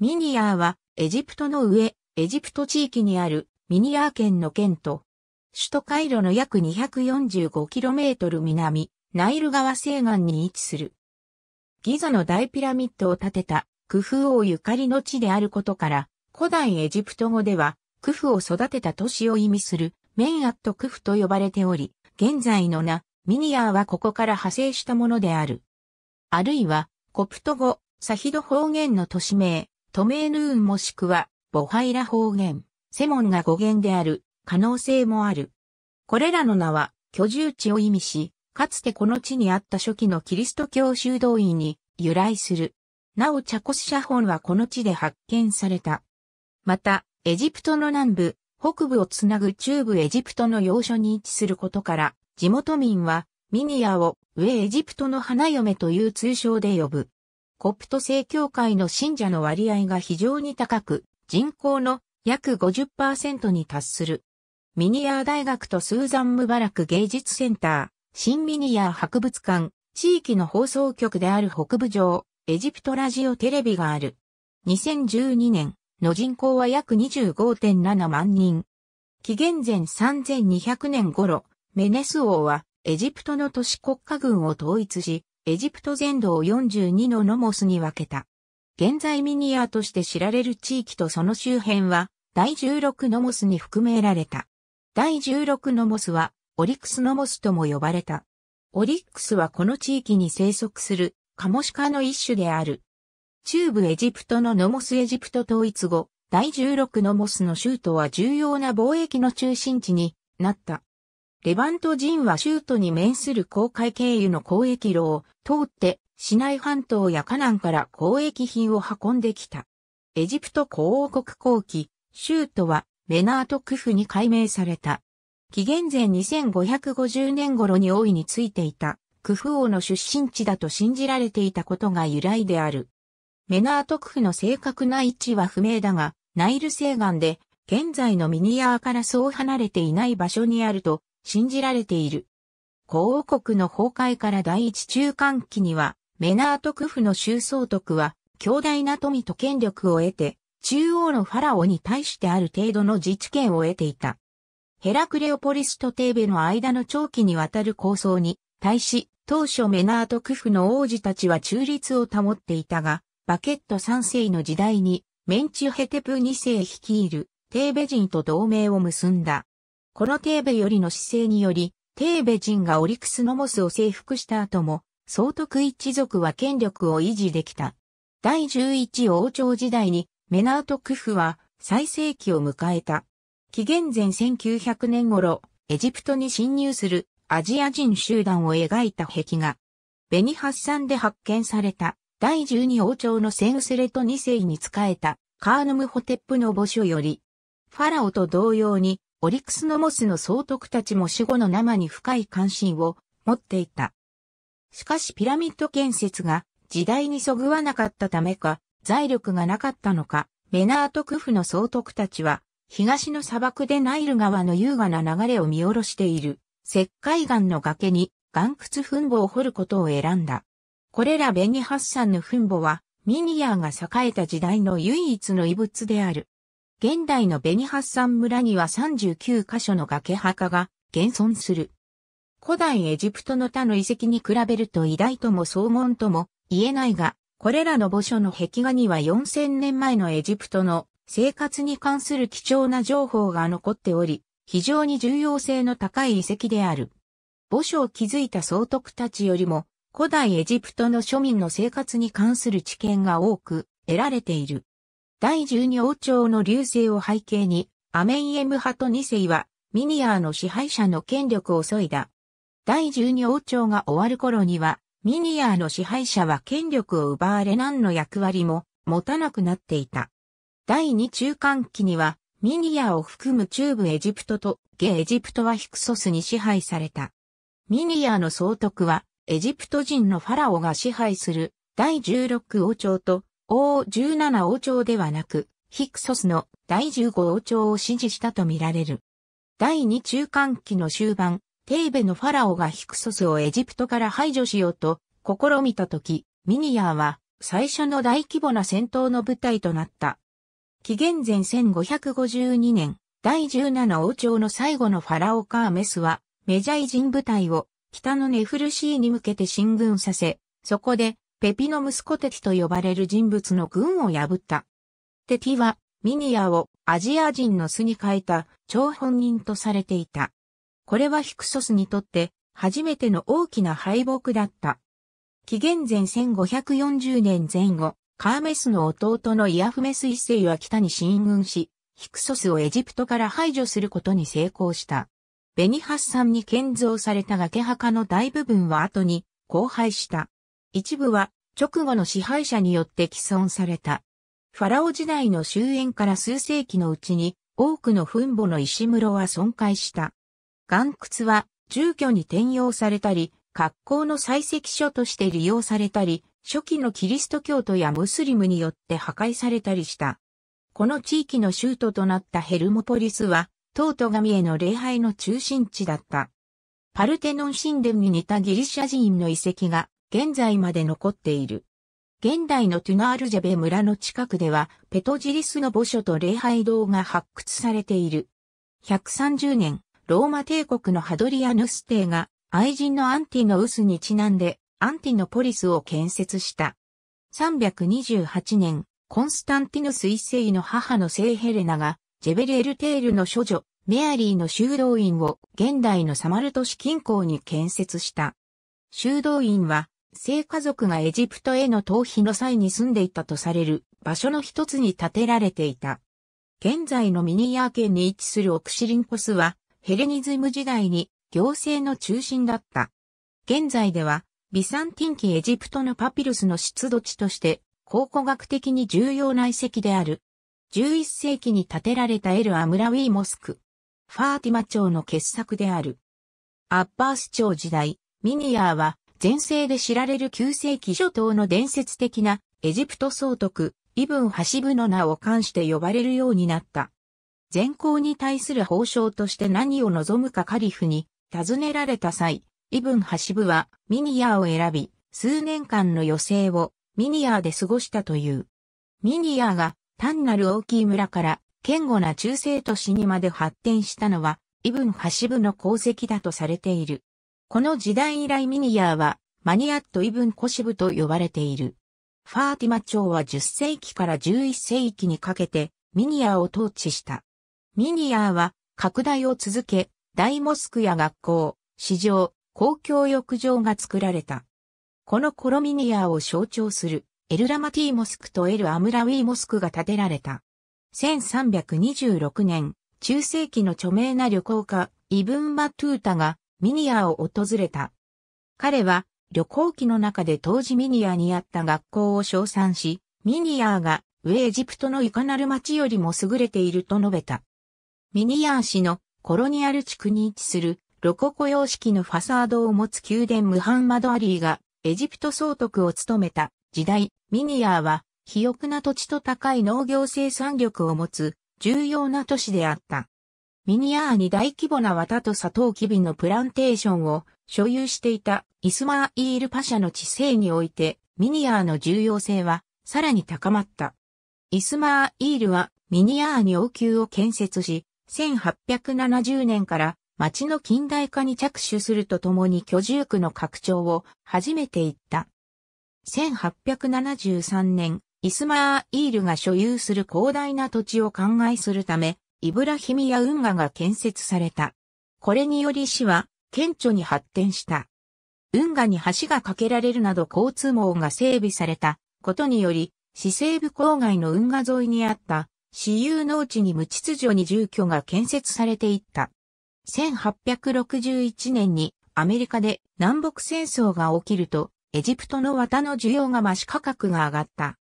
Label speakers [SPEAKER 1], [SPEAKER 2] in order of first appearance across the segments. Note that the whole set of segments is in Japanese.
[SPEAKER 1] ミニアーは、エジプトの上、エジプト地域にあるミニアー県の県と、首都カイロの約 245km 南、ナイル川西岸に位置する。ギザの大ピラミッドを建てた、クフ王ゆかりの地であることから、古代エジプト語では、クフを育てた都市を意味する、メンアットクフと呼ばれており、現在の名、ミニアーはここから派生したものである。あるいは、コプト語、サヒド方言の都市名、トメーヌーンもしくは、ボハイラ方言、セモンが語源である、可能性もある。これらの名は、居住地を意味し、かつてこの地にあった初期のキリスト教修道院に由来する。なおチャコス写本はこの地で発見された。また、エジプトの南部、北部をつなぐ中部エジプトの要所に位置することから、地元民はミニアを上エジプトの花嫁という通称で呼ぶ。コプト正教会の信者の割合が非常に高く、人口の約50%に達する。ミニアー大学とスーザン・ムバラク芸術センター、新ミニアー博物館、地域の放送局である北部城、エジプトラジオテレビがある。2012年の人口は約25.7万人。紀元前3200年頃、メネス王はエジプトの都市国家軍を統一し、エジプト全土を42のノモスに分けた。現在ミニアとして知られる地域とその周辺は、第16ノモスに含められた。第16ノモスは、オリックスノモスとも呼ばれた。オリックスはこの地域に生息するカモシカの一種である。中部エジプトのノモスエジプト統一後、第16ノモスの州都は重要な貿易の中心地になった。レバント人は州都に面する公海経由の交易路を通って市内半島やカナンから交易品を運んできた。エジプト公王国後期、州都はメナートクフに改名された。紀元前2550年頃に王位についていた、クフ王の出身地だと信じられていたことが由来である。メナートクフの正確な位置は不明だが、ナイル西岸で、現在のミニアーからそう離れていない場所にあると信じられている。皇王国の崩壊から第一中間期には、メナートクフの州総督は、強大な富と権力を得て、中央のファラオに対してある程度の自治権を得ていた。ヘラクレオポリスとテーベの間の長期にわたる構想に対し、当初メナートクフの王子たちは中立を保っていたが、バケット3世の時代にメンチュヘテプ2世率いるテーベ人と同盟を結んだ。このテーベよりの姿勢により、テーベ人がオリクスノモスを征服した後も、総督一族は権力を維持できた。第11王朝時代に、メナートクフは最盛期を迎えた。紀元前1900年頃、エジプトに侵入するアジア人集団を描いた壁画。ベニハッサンで発見された第12王朝のセウスレト2世に仕えたカーヌムホテップの墓所より、ファラオと同様にオリクスのモスの総督たちも死後の生に深い関心を持っていた。しかしピラミッド建設が時代にそぐわなかったためか、財力がなかったのか、メナートクフの総督たちは、東の砂漠でナイル川の優雅な流れを見下ろしている、石灰岩の崖に岩屈墳墓を掘ることを選んだ。これらベニハッサンの墳墓は、ミニアーが栄えた時代の唯一の遺物である。現代のベニハッサン村には39カ所の崖墓が現存する。古代エジプトの他の遺跡に比べると偉大とも荘厳とも言えないが、これらの墓所の壁画には4000年前のエジプトの生活に関する貴重な情報が残っており、非常に重要性の高い遺跡である。墓所を築いた総督たちよりも、古代エジプトの庶民の生活に関する知見が多く得られている。第12王朝の流星を背景に、アメンエム派と二世は、ミニアーの支配者の権力を削いだ。第12王朝が終わる頃には、ミニアーの支配者は権力を奪われ何の役割も持たなくなっていた。第2中間期には、ミニアを含む中部エジプトと下エジプトはヒクソスに支配された。ミニアの総督はエジプト人のファラオが支配する第16王朝と王17王朝ではなく、ヒクソスの第15王朝を支持したとみられる。第2中間期の終盤、テーベのファラオがヒクソスをエジプトから排除しようと試みたとき、ミニアーは最初の大規模な戦闘の舞台となった。紀元前1552年、第17王朝の最後のファラオカーメスは、メジャイ人部隊を北のネフルシーに向けて進軍させ、そこでペピの息子テティと呼ばれる人物の軍を破った。テティはミニアをアジア人の巣に変えた張本人とされていた。これはヒクソスにとって初めての大きな敗北だった。紀元前1540年前後、カーメスの弟のイアフメス一世は北に進軍し、ヒクソスをエジプトから排除することに成功した。ベニハッサンに建造された崖墓の大部分は後に荒廃した。一部は直後の支配者によって既存された。ファラオ時代の終焉から数世紀のうちに多くの墳墓の石室は損壊した。岩窟は住居に転用されたり、格好の採石所として利用されたり、初期のキリスト教徒やムスリムによって破壊されたりした。この地域の州都となったヘルモポリスは、トート神への礼拝の中心地だった。パルテノン神殿に似たギリシャ人の遺跡が現在まで残っている。現代のトゥナールジェベ村の近くでは、ペトジリスの墓所と礼拝堂が発掘されている。130年、ローマ帝国のハドリアヌス帝が、愛人のアンティのウスにちなんで、アンティのポリスを建設した。328年、コンスタンティヌス一世の母の聖ヘレナが、ジェベエルテールの処女、メアリーの修道院を現代のサマルト市近郊に建設した。修道院は聖家族がエジプトへの逃避の際に住んでいたとされる場所の一つに建てられていた。現在のミニヤー県に位置するオクシリンコスはヘレニズム時代に行政の中心だった。現在ではビサンティン期エジプトのパピルスの出土地として考古学的に重要な遺跡である。11世紀に建てられたエル・アムラウィーモスク。ファーティマ朝の傑作である。アッバース朝時代、ミニヤーは前世で知られる旧世紀初頭の伝説的なエジプト総督、イブン・ハシブの名を冠して呼ばれるようになった。善行に対する報奨として何を望むかカリフに尋ねられた際、イブン・ハシブはミニアを選び、数年間の余生をミニアで過ごしたという。ミニアが単なる大きい村から堅固な中世都市にまで発展したのは、イブン・ハシブの功績だとされている。この時代以来ミニヤーはマニアットイブンコシブと呼ばれている。ファーティマ朝は10世紀から11世紀にかけてミニヤーを統治した。ミニヤーは拡大を続け、大モスクや学校、市場、公共浴場が作られた。このコロミニアーを象徴するエルラマティモスクとエルアムラウィモスクが建てられた。1326年、中世紀の著名な旅行家、イブン・バトゥータがミニアを訪れた。彼は旅行記の中で当時ミニアにあった学校を称賛し、ミニアが上エジプトのいかなる町よりも優れていると述べた。ミニア氏市のコロニアル地区に位置するロココ様式のファサードを持つ宮殿ムハンマド・アリーがエジプト総督を務めた時代、ミニアは肥沃な土地と高い農業生産力を持つ重要な都市であった。ミニアーに大規模な綿とサトウキビのプランテーションを所有していたイスマーイールパシャの治世においてミニアーの重要性はさらに高まった。イスマーイールはミニアーに王宮を建設し、1870年から町の近代化に着手するとともに居住区の拡張を初めていった。1873年、イスマーイールが所有する広大な土地を考えするため、イブラヒミヤ運河が建設された。これにより市は顕著に発展した。運河に橋が架けられるなど交通網が整備されたことにより、市西部郊外の運河沿いにあった私有農地に無秩序に住居が建設されていった。1861年にアメリカで南北戦争が起きると、エジプトの綿の需要が増し価格が上がった。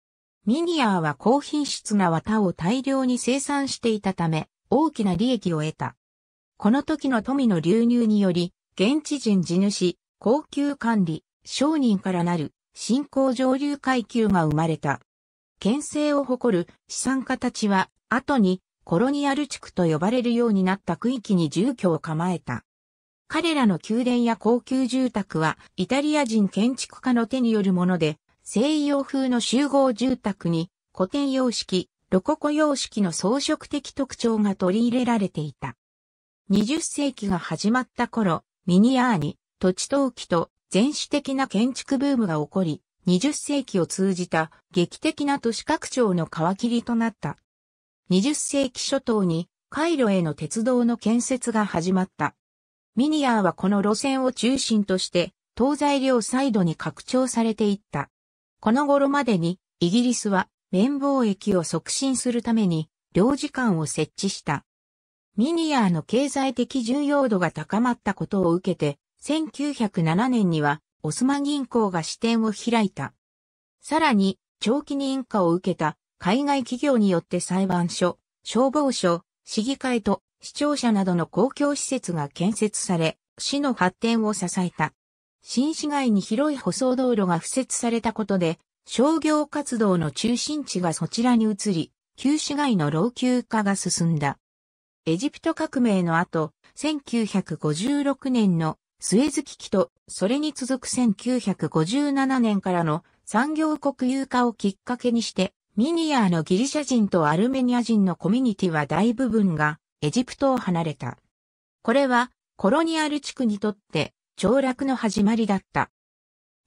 [SPEAKER 1] ミニアーは高品質な綿を大量に生産していたため、大きな利益を得た。この時の富の流入により、現地人地主、高級管理、商人からなる、新興上流階級が生まれた。県政を誇る資産家たちは、後にコロニアル地区と呼ばれるようになった区域に住居を構えた。彼らの宮殿や高級住宅は、イタリア人建築家の手によるもので、西洋風の集合住宅に古典様式、ロココ様式の装飾的特徴が取り入れられていた。20世紀が始まった頃、ミニアーニ、土地陶器と全市的な建築ブームが起こり、20世紀を通じた劇的な都市拡張の皮切りとなった。20世紀初頭にカイロへの鉄道の建設が始まった。ミニアーはこの路線を中心として東西両サイドに拡張されていった。この頃までに、イギリスは綿貿易を促進するために、領事館を設置した。ミニアーの経済的重要度が高まったことを受けて、1907年には、オスマ銀行が支店を開いた。さらに、長期認可を受けた海外企業によって裁判所、消防署、市議会と市庁舎などの公共施設が建設され、市の発展を支えた。新市街に広い舗装道路が付設されたことで、商業活動の中心地がそちらに移り、旧市街の老朽化が進んだ。エジプト革命の後、1956年のスエズ危機と、それに続く1957年からの産業国有化をきっかけにして、ミニアのギリシャ人とアルメニア人のコミュニティは大部分がエジプトを離れた。これはコロニアル地区にとって凋落の始まりだった。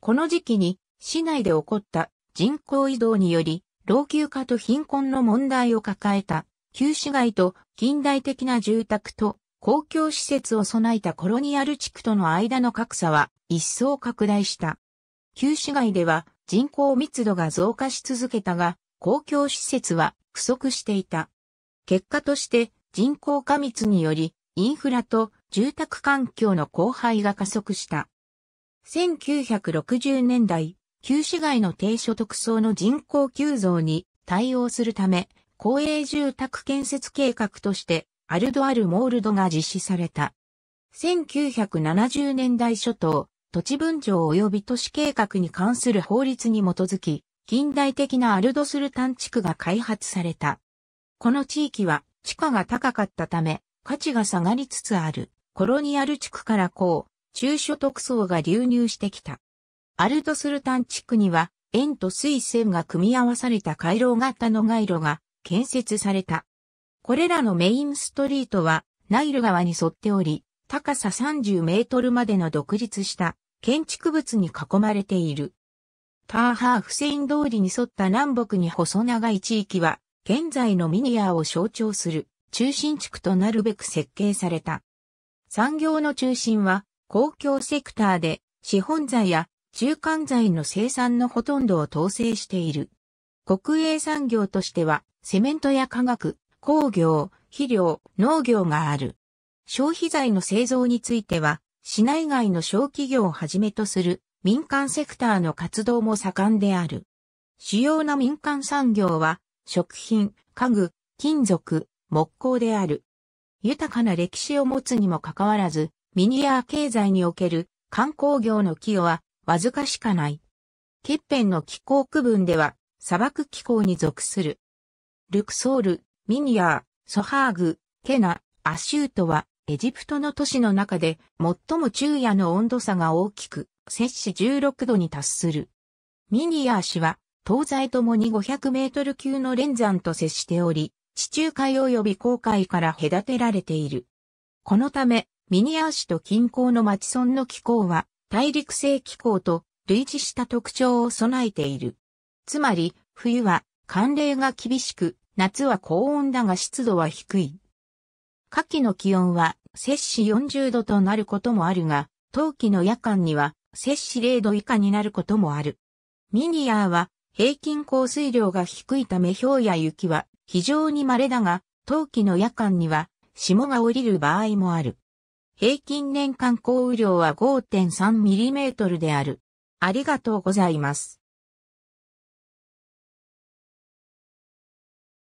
[SPEAKER 1] この時期に市内で起こった人口移動により老朽化と貧困の問題を抱えた旧市街と近代的な住宅と公共施設を備えたコロニアル地区との間の格差は一層拡大した。旧市街では人口密度が増加し続けたが、公共施設は不足していた。結果として人口過密によりインフラと住宅環境の荒廃が加速した。1960年代、旧市街の低所得層の人口急増に対応するため、公営住宅建設計画として、アルドアルモールドが実施された。1970年代初頭、土地分譲及び都市計画に関する法律に基づき、近代的なアルドスルタン地区が開発された。この地域は地価が高かったため、価値が下がりつつある。コロニアル地区からこう、中所得層が流入してきた。アルトスルタン地区には、円と水線が組み合わされた回廊型の街路が建設された。これらのメインストリートは、ナイル川に沿っており、高さ30メートルまでの独立した建築物に囲まれている。ターハーフセイン通りに沿った南北に細長い地域は、現在のミニアを象徴する中心地区となるべく設計された。産業の中心は公共セクターで資本財や中間財の生産のほとんどを統制している。国営産業としてはセメントや化学、工業、肥料、農業がある。消費財の製造については、市内外の小企業をはじめとする民間セクターの活動も盛んである。主要な民間産業は、食品、家具、金属、木工である。豊かな歴史を持つにもかかわらず、ミニアー経済における観光業の寄与はわずかしかない。欠片の気候区分では砂漠気候に属する。ルクソール、ミニアー、ソハーグ、ケナ、アシュートはエジプトの都市の中で最も昼夜の温度差が大きく、摂氏16度に達する。ミニアー市は東西ともに500メートル級の連山と接しており、地中海及び航海から隔てられている。このため、ミニアーシと近郊の町村の気候は、大陸性気候と類似した特徴を備えている。つまり、冬は寒冷が厳しく、夏は高温だが湿度は低い。夏季の気温は摂氏40度となることもあるが、冬季の夜間には摂氏0度以下になることもある。ミニアーは平均降水量が低いため氷や雪は非常に稀だが、冬季の夜間には霜が降りる場合もある。平均年間降雨量は 5.3mm である。ありがとうございます。